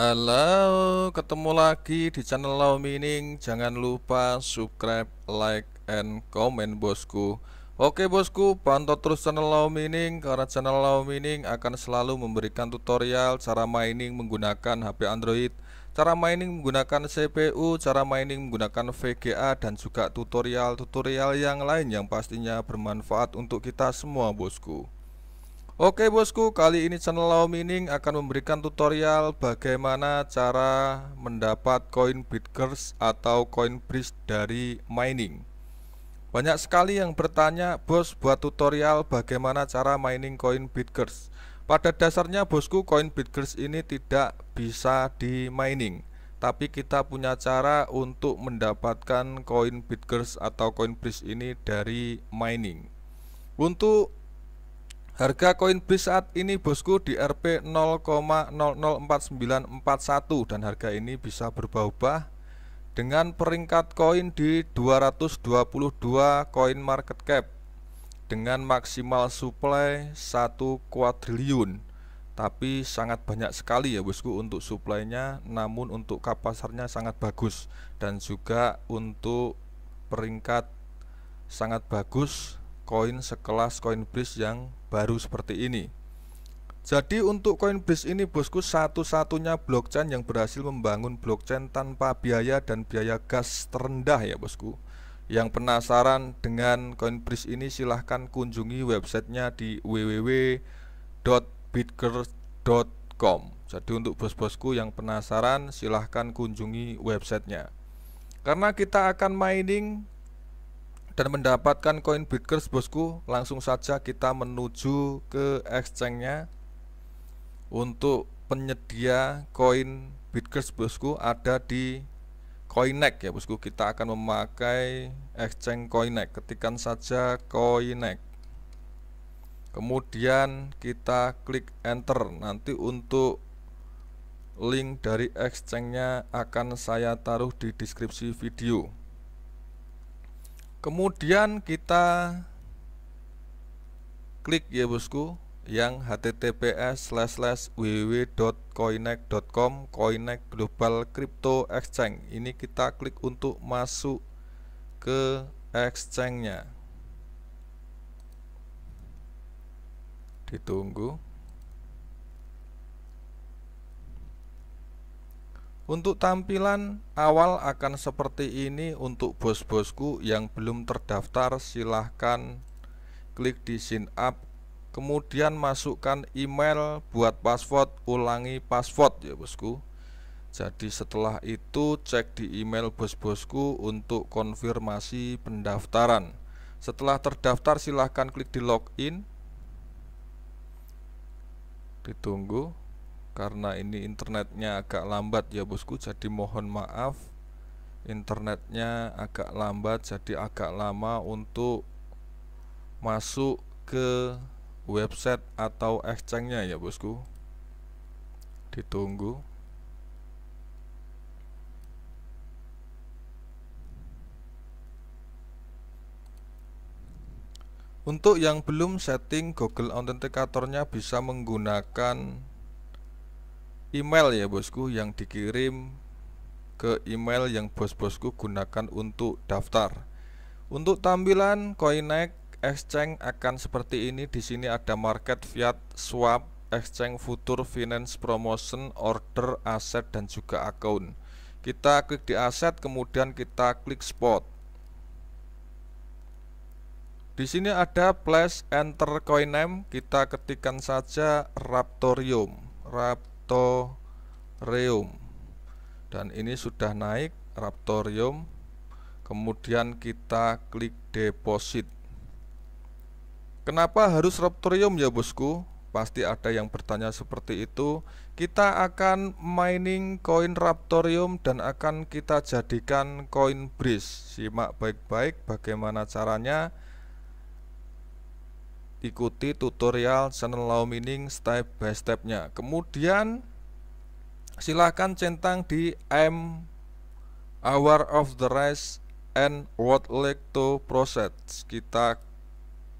Halo, ketemu lagi di channel Law Mining. Jangan lupa subscribe, like, and comment bosku. Oke bosku, pantau terus channel Law Mining karena channel Law Mining akan selalu memberikan tutorial cara mining menggunakan HP Android, cara mining menggunakan CPU, cara mining menggunakan VGA dan juga tutorial-tutorial yang lain yang pastinya bermanfaat untuk kita semua bosku. Oke bosku, kali ini channel Lau Mining akan memberikan tutorial bagaimana cara mendapat koin Bitgers atau koin bridge dari mining. Banyak sekali yang bertanya, bos buat tutorial bagaimana cara mining koin Bitgers. Pada dasarnya bosku, koin Bitgers ini tidak bisa di mining tapi kita punya cara untuk mendapatkan koin Bitgers atau koin Bridge ini dari mining. Untuk Harga koin BIS saat ini bosku di RP 0,004941 dan harga ini bisa berubah dengan peringkat koin di 222 koin market cap dengan maksimal supply 1 kuadriliun tapi sangat banyak sekali ya bosku untuk suplainya namun untuk kapasarnya sangat bagus dan juga untuk peringkat sangat bagus koin sekelas koin Coinbase yang baru seperti ini. Jadi untuk Coinbase ini bosku satu-satunya blockchain yang berhasil membangun blockchain tanpa biaya dan biaya gas terendah ya bosku Yang penasaran dengan Coinbase ini silahkan kunjungi websitenya di www.bitger.com Jadi untuk bos-bosku yang penasaran silahkan kunjungi websitenya Karena kita akan mining dan mendapatkan koin Bitkers bosku langsung saja kita menuju ke exchange-nya untuk penyedia koin Bitkers bosku ada di Coinex ya bosku kita akan memakai exchange Coinex. ketikan saja Coinex, kemudian kita klik enter nanti untuk link dari exchange-nya akan saya taruh di deskripsi video kemudian kita klik ya bosku yang https slash slash Global Crypto Exchange ini kita klik untuk masuk ke exchange-nya ditunggu Untuk tampilan awal akan seperti ini untuk bos-bosku yang belum terdaftar silahkan klik di sign up kemudian masukkan email buat password ulangi password ya bosku jadi setelah itu cek di email bos-bosku untuk konfirmasi pendaftaran setelah terdaftar silahkan klik di login ditunggu karena ini internetnya agak lambat ya bosku jadi mohon maaf internetnya agak lambat jadi agak lama untuk masuk ke website atau exchange-nya ya bosku ditunggu Untuk yang belum setting Google Authenticator-nya bisa menggunakan email ya bosku yang dikirim ke email yang bos-bosku gunakan untuk daftar. Untuk tampilan coinex exchange akan seperti ini. Di sini ada market fiat swap, exchange future, finance promotion, order aset dan juga account. Kita klik di aset kemudian kita klik spot. Di sini ada plus enter coin name, kita ketikkan saja Raptorium. Rap raptorium dan ini sudah naik raptorium kemudian kita klik deposit kenapa harus raptorium ya bosku pasti ada yang bertanya seperti itu kita akan mining koin raptorium dan akan kita jadikan koin bridge simak baik-baik bagaimana caranya ikuti tutorial channel law mining step by stepnya kemudian silahkan centang di M hour of the rise and what led to process kita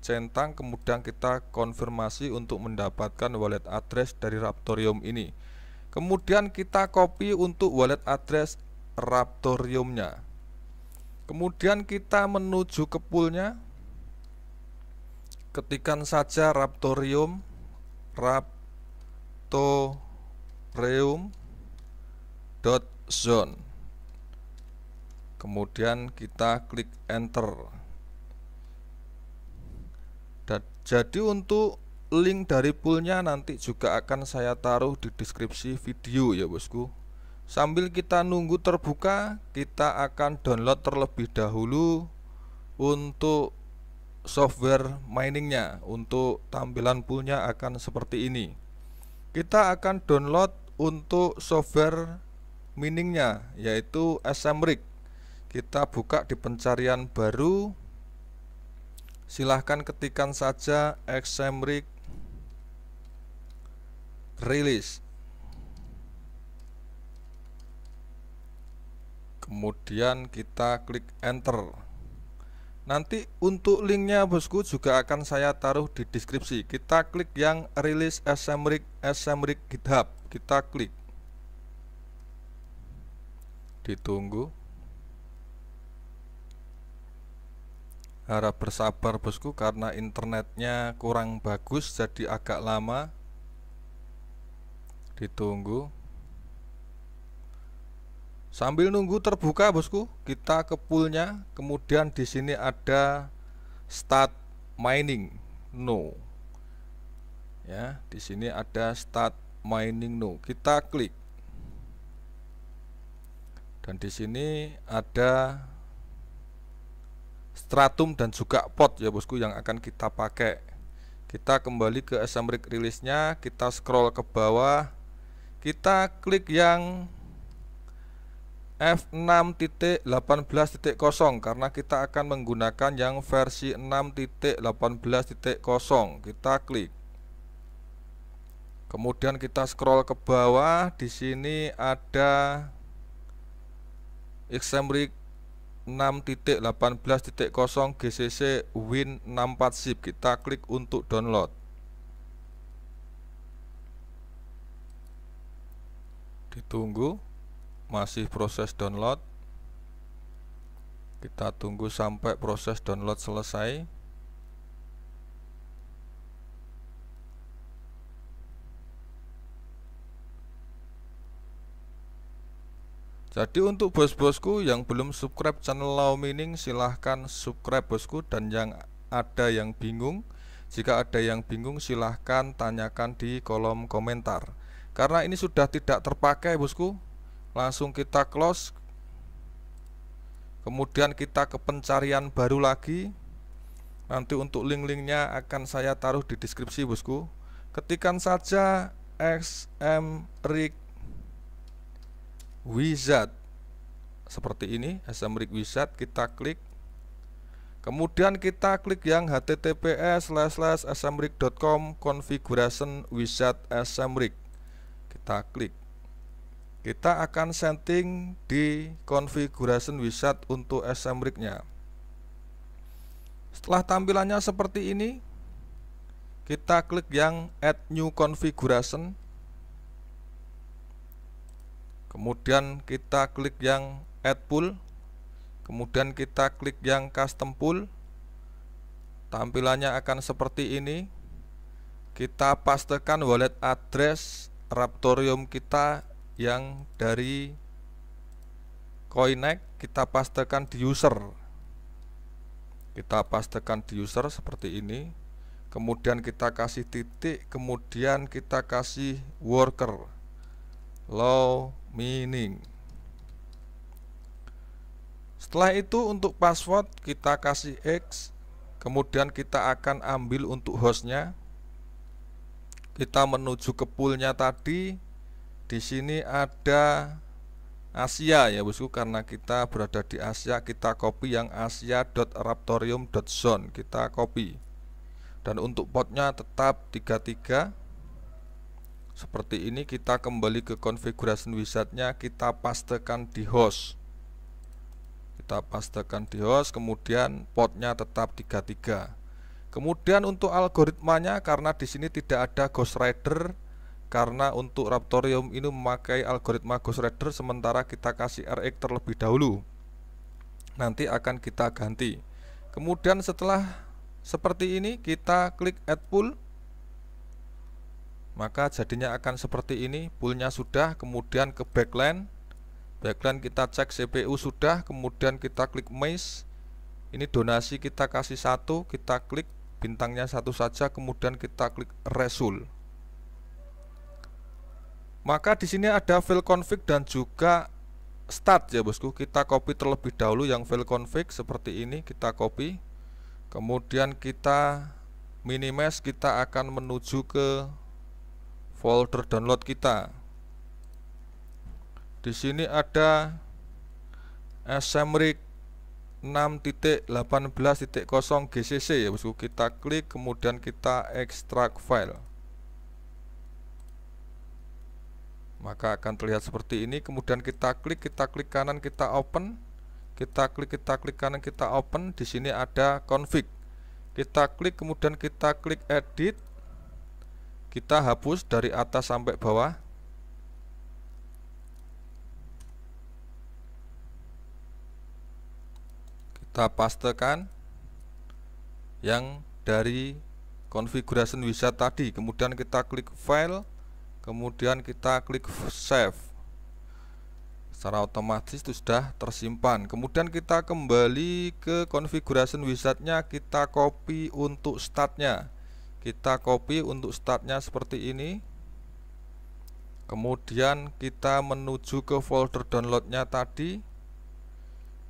centang kemudian kita konfirmasi untuk mendapatkan wallet address dari Raptorium ini kemudian kita copy untuk wallet address Raptoriumnya kemudian kita menuju ke poolnya ketikan saja raptorium raptorium dot zone kemudian kita klik enter dan jadi untuk link dari poolnya nanti juga akan saya taruh di deskripsi video ya bosku sambil kita nunggu terbuka kita akan download terlebih dahulu untuk software miningnya untuk tampilan poolnya akan seperti ini kita akan download untuk software miningnya yaitu SMRig kita buka di pencarian baru silahkan ketikkan saja SMRig release kemudian kita klik enter Nanti untuk linknya bosku juga akan saya taruh di deskripsi. Kita klik yang rilis SMRIG SMRIG GitHub. Kita klik. Ditunggu. Harap bersabar bosku karena internetnya kurang bagus jadi agak lama. Ditunggu. Sambil nunggu terbuka bosku, kita ke poolnya. Kemudian di sini ada start mining no. Ya, di sini ada start mining no. Kita klik. Dan di sini ada stratum dan juga pot ya bosku yang akan kita pakai. Kita kembali ke assembly release-nya, kita scroll ke bawah. Kita klik yang F6.18.0 karena kita akan menggunakan yang versi 6.18.0 kita klik kemudian kita scroll ke bawah di sini ada Xamrik 6.18.0 GCC Win 64 zip kita klik untuk download ditunggu masih proses download kita tunggu sampai proses download selesai Jadi untuk bos-bosku yang belum subscribe channel Law Mining silahkan subscribe bosku dan yang ada yang bingung jika ada yang bingung silahkan tanyakan di kolom komentar karena ini sudah tidak terpakai bosku langsung kita close kemudian kita ke pencarian baru lagi nanti untuk link-linknya akan saya taruh di deskripsi bosku ketikan saja XM Rig Wizard seperti ini XM Rig Wizard kita klik kemudian kita klik yang https smrig.com configuration wizard smrig kita klik kita akan setting di configuration wizard untuk SM nya setelah tampilannya seperti ini kita klik yang add new configuration kemudian kita klik yang add pool kemudian kita klik yang custom pool tampilannya akan seperti ini kita pastikan wallet address raptorium kita yang dari Coinex kita pastekan di user kita pastekan di user seperti ini kemudian kita kasih titik kemudian kita kasih worker low meaning setelah itu untuk password kita kasih X kemudian kita akan ambil untuk hostnya kita menuju ke poolnya tadi di sini ada Asia ya bosku karena kita berada di Asia kita copy yang asia.raptorium.zone kita copy dan untuk potnya tetap 33 seperti ini kita kembali ke configuration wizardnya kita pastekan di host kita pastekan di host kemudian potnya tetap 33 kemudian untuk algoritmanya karena di sini tidak ada ghost rider karena untuk Raptorium ini memakai algoritma Ghost Rider sementara kita kasih RX terlebih dahulu nanti akan kita ganti kemudian setelah seperti ini kita klik add pool maka jadinya akan seperti ini poolnya sudah kemudian ke backline backline kita cek CPU sudah kemudian kita klik mesh ini donasi kita kasih satu kita klik bintangnya satu saja kemudian kita klik result maka di sini ada file config dan juga start ya bosku. Kita copy terlebih dahulu yang file config seperti ini kita copy. Kemudian kita minimize kita akan menuju ke folder download kita. Di sini ada smrig 6.18.0 GCC ya bosku. Kita klik kemudian kita extract file. maka akan terlihat seperti ini kemudian kita klik kita klik kanan kita open kita klik kita klik kanan kita open di sini ada config kita klik kemudian kita klik edit kita hapus dari atas sampai bawah kita pastekan yang dari configuration wizard tadi kemudian kita klik file kemudian kita klik save secara otomatis itu sudah tersimpan kemudian kita kembali ke configuration wizardnya kita copy untuk startnya kita copy untuk startnya seperti ini kemudian kita menuju ke folder downloadnya tadi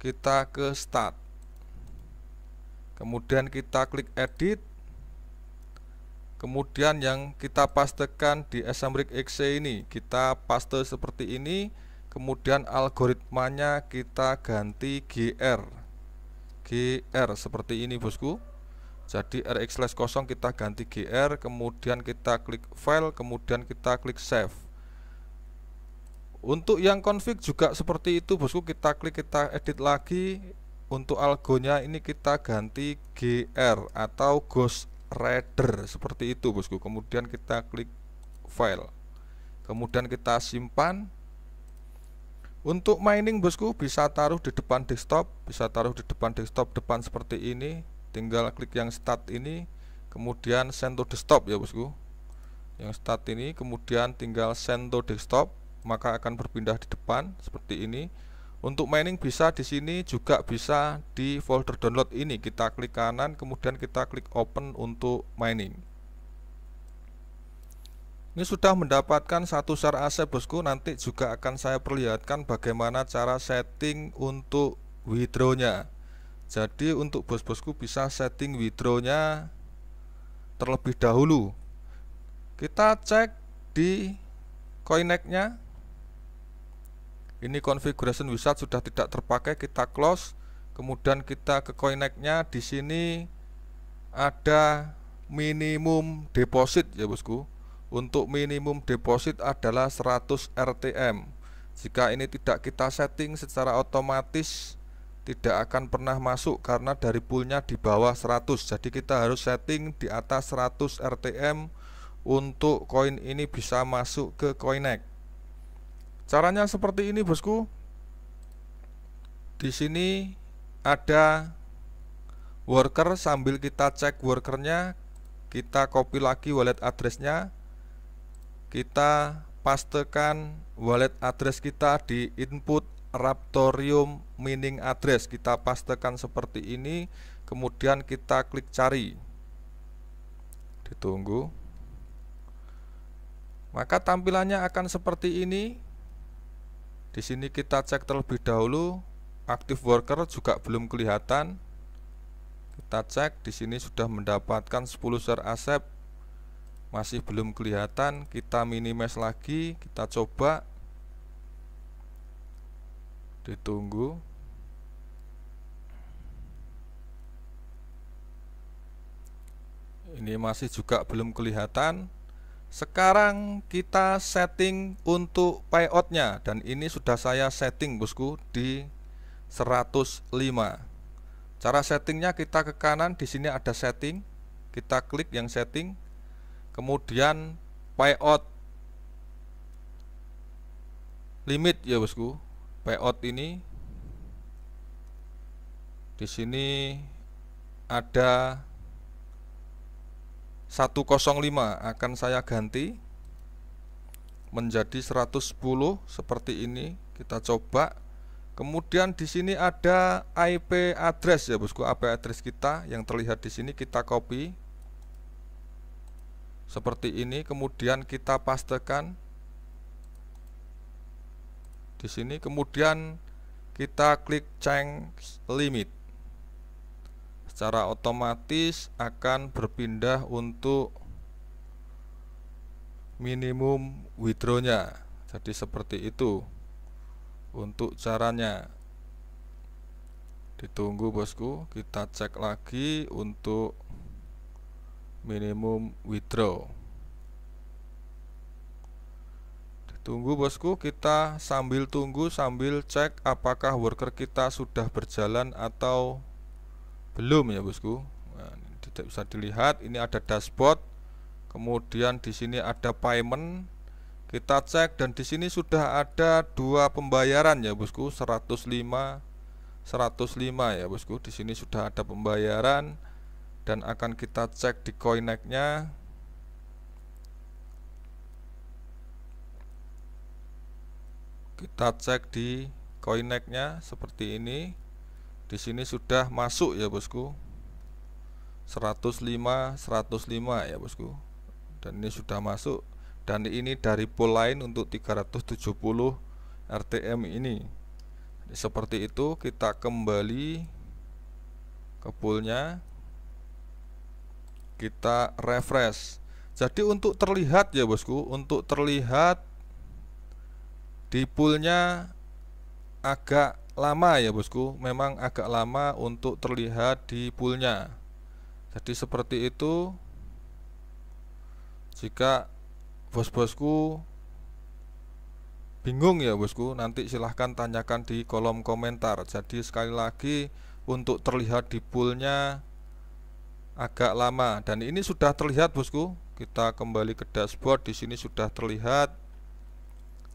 kita ke start kemudian kita klik edit kemudian yang kita pastekan di assembly exe ini kita paste seperti ini kemudian algoritmanya kita ganti gr gr seperti ini bosku jadi rx slash kosong kita ganti gr kemudian kita klik file kemudian kita klik save untuk yang config juga seperti itu bosku kita klik kita edit lagi untuk algonya ini kita ganti gr atau ghost Reader seperti itu bosku kemudian kita klik file kemudian kita simpan untuk mining bosku bisa taruh di depan desktop bisa taruh di depan desktop depan seperti ini tinggal klik yang start ini kemudian send to desktop ya bosku yang start ini kemudian tinggal send to desktop maka akan berpindah di depan seperti ini untuk mining bisa di sini juga bisa di folder download ini kita klik kanan kemudian kita klik open untuk mining. Ini sudah mendapatkan satu share aset bosku nanti juga akan saya perlihatkan bagaimana cara setting untuk withdrawnya. Jadi untuk bos-bosku bisa setting withdrawnya terlebih dahulu. Kita cek di coinect ini configuration wizard sudah tidak terpakai kita close kemudian kita ke connectnya di sini ada minimum deposit ya bosku untuk minimum deposit adalah 100 RTM jika ini tidak kita setting secara otomatis tidak akan pernah masuk karena dari poolnya di bawah 100 jadi kita harus setting di atas 100 RTM untuk koin ini bisa masuk ke koinek Caranya seperti ini, Bosku. Di sini ada worker sambil kita cek workernya kita copy lagi wallet addressnya kita pastekan wallet address kita di input raptorium mining address kita pastekan seperti ini kemudian kita klik cari ditunggu maka tampilannya akan seperti ini di sini kita cek terlebih dahulu active worker juga belum kelihatan. Kita cek di sini sudah mendapatkan 10 share asep masih belum kelihatan. Kita minimize lagi, kita coba. Ditunggu. Ini masih juga belum kelihatan. Sekarang kita setting untuk OUT-nya dan ini sudah saya setting bosku di 105. Cara settingnya kita ke kanan di sini ada setting, kita klik yang setting, kemudian payout limit ya bosku, payout ini di sini ada 105 akan saya ganti menjadi 110 seperti ini. Kita coba. Kemudian di sini ada IP address ya Bosku, IP address kita yang terlihat di sini kita copy seperti ini, kemudian kita pastekan di sini, kemudian kita klik change limit secara otomatis akan berpindah untuk minimum withdrawnya jadi seperti itu untuk caranya ditunggu bosku kita cek lagi untuk minimum withdraw ditunggu bosku kita sambil tunggu sambil cek apakah worker kita sudah berjalan atau belum ya bosku nah, ya, tidak bisa dilihat ini ada dashboard kemudian di sini ada payment kita cek dan di sini sudah ada dua pembayaran ya bosku 105 105 ya bosku di sini sudah ada pembayaran dan akan kita cek di koineknya kita cek di koineknya seperti ini di sini sudah masuk ya bosku 105 105 ya bosku dan ini sudah masuk dan ini dari pool lain untuk 370 RTM ini Jadi, seperti itu kita kembali ke poolnya kita refresh jadi untuk terlihat ya bosku untuk terlihat di poolnya agak lama ya bosku memang agak lama untuk terlihat di poolnya jadi seperti itu jika bos-bosku bingung ya bosku nanti silahkan tanyakan di kolom komentar jadi sekali lagi untuk terlihat di poolnya agak lama dan ini sudah terlihat bosku kita kembali ke dashboard di sini sudah terlihat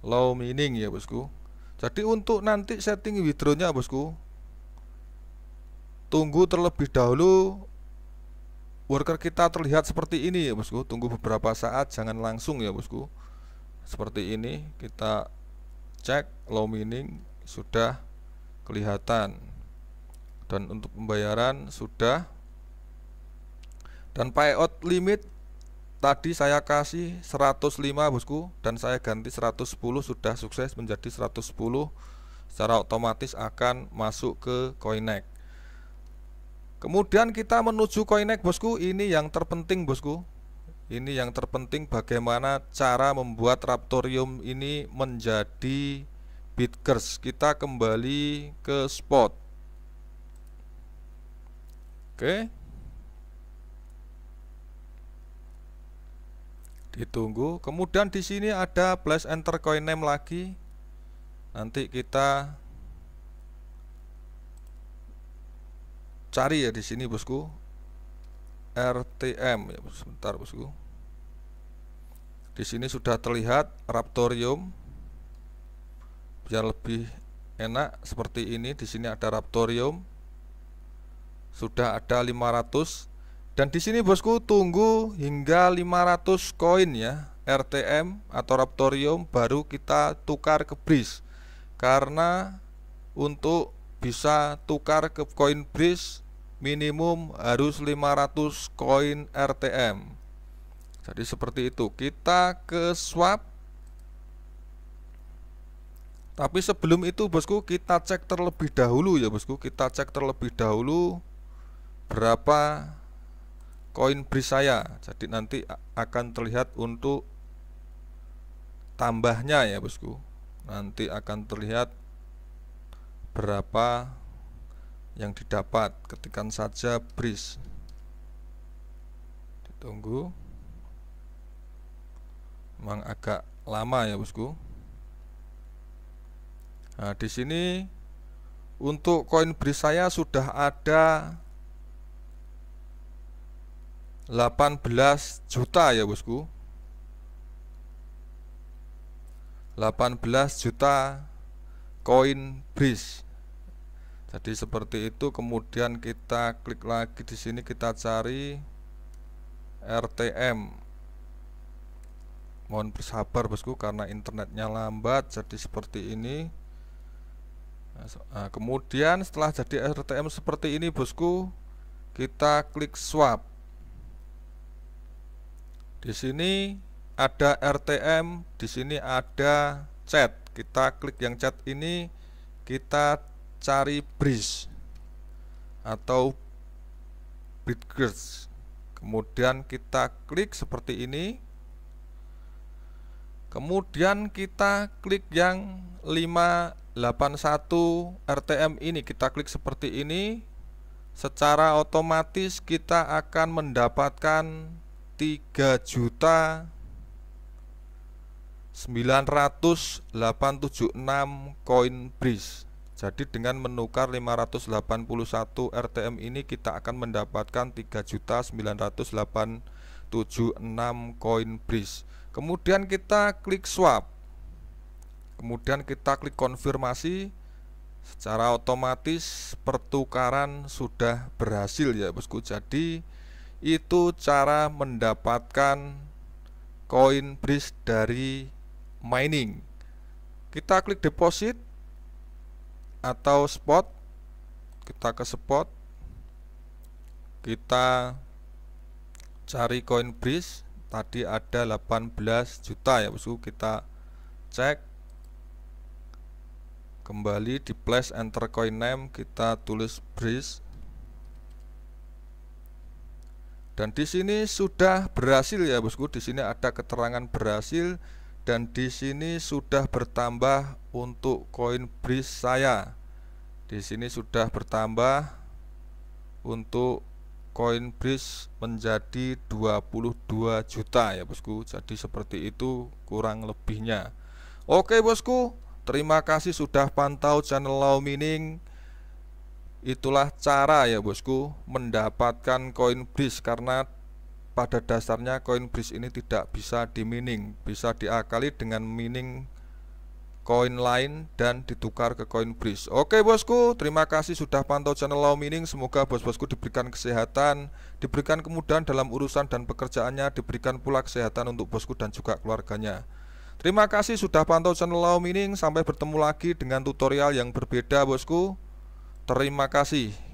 low mining ya bosku jadi untuk nanti setting withdrawnya bosku Tunggu terlebih dahulu Worker kita terlihat seperti ini ya bosku Tunggu beberapa saat jangan langsung ya bosku Seperti ini kita cek low mining sudah kelihatan Dan untuk pembayaran sudah Dan payout limit Tadi saya kasih 105 bosku dan saya ganti 110 sudah sukses menjadi 110 secara otomatis akan masuk ke koinek Kemudian kita menuju koinek bosku, ini yang terpenting bosku. Ini yang terpenting bagaimana cara membuat Raptorium ini menjadi bitkers Kita kembali ke spot. Oke. ditunggu kemudian di sini ada plus enter coin name lagi nanti kita cari ya di sini bosku RTM ya sebentar bosku di sini sudah terlihat raptorium biar lebih enak seperti ini di sini ada raptorium sudah ada 500 dan di sini bosku tunggu hingga 500 koin ya RTM atau Raptorium baru kita tukar ke bris karena untuk bisa tukar ke koin bris minimum harus 500 koin RTM jadi seperti itu kita ke swap tapi sebelum itu bosku kita cek terlebih dahulu ya bosku kita cek terlebih dahulu berapa koin bris saya jadi nanti akan terlihat untuk tambahnya ya bosku nanti akan terlihat berapa yang didapat ketikan saja bris ditunggu memang agak lama ya bosku nah di sini untuk koin bris saya sudah ada 18 juta ya bosku 18 juta koin bridge jadi seperti itu kemudian kita klik lagi di sini kita cari RTM mohon bersabar bosku karena internetnya lambat jadi seperti ini nah, kemudian setelah jadi RTM seperti ini bosku kita klik swap di sini ada RTM, di sini ada chat. Kita klik yang chat ini, kita cari bridge atau bridge. Kemudian kita klik seperti ini. Kemudian kita klik yang 581 RTM ini, kita klik seperti ini. Secara otomatis kita akan mendapatkan 3 juta 9876 koin bris jadi dengan menukar 581 RTM ini kita akan mendapatkan 3 juta 9876 koin bris kemudian kita klik swap kemudian kita klik konfirmasi secara otomatis pertukaran sudah berhasil ya bosku jadi itu cara mendapatkan koin bridge dari mining kita klik deposit atau spot kita ke spot kita cari koin bridge tadi ada 18 juta ya bosku kita cek kembali di place enter coin name kita tulis bridge Dan di sini sudah berhasil ya bosku. Di sini ada keterangan berhasil dan di sini sudah bertambah untuk koin bris saya. Di sini sudah bertambah untuk koin bris menjadi 22 juta ya bosku. Jadi seperti itu kurang lebihnya. Oke bosku, terima kasih sudah pantau channel Law Mining. Itulah cara ya bosku mendapatkan koin bridge karena pada dasarnya koin bridge ini tidak bisa dimining, bisa diakali dengan mining koin lain dan ditukar ke koin bridge. Oke bosku, terima kasih sudah pantau channel Law Mining. Semoga bos-bosku diberikan kesehatan, diberikan kemudahan dalam urusan dan pekerjaannya, diberikan pula kesehatan untuk bosku dan juga keluarganya. Terima kasih sudah pantau channel Law Mining. Sampai bertemu lagi dengan tutorial yang berbeda bosku. Terima kasih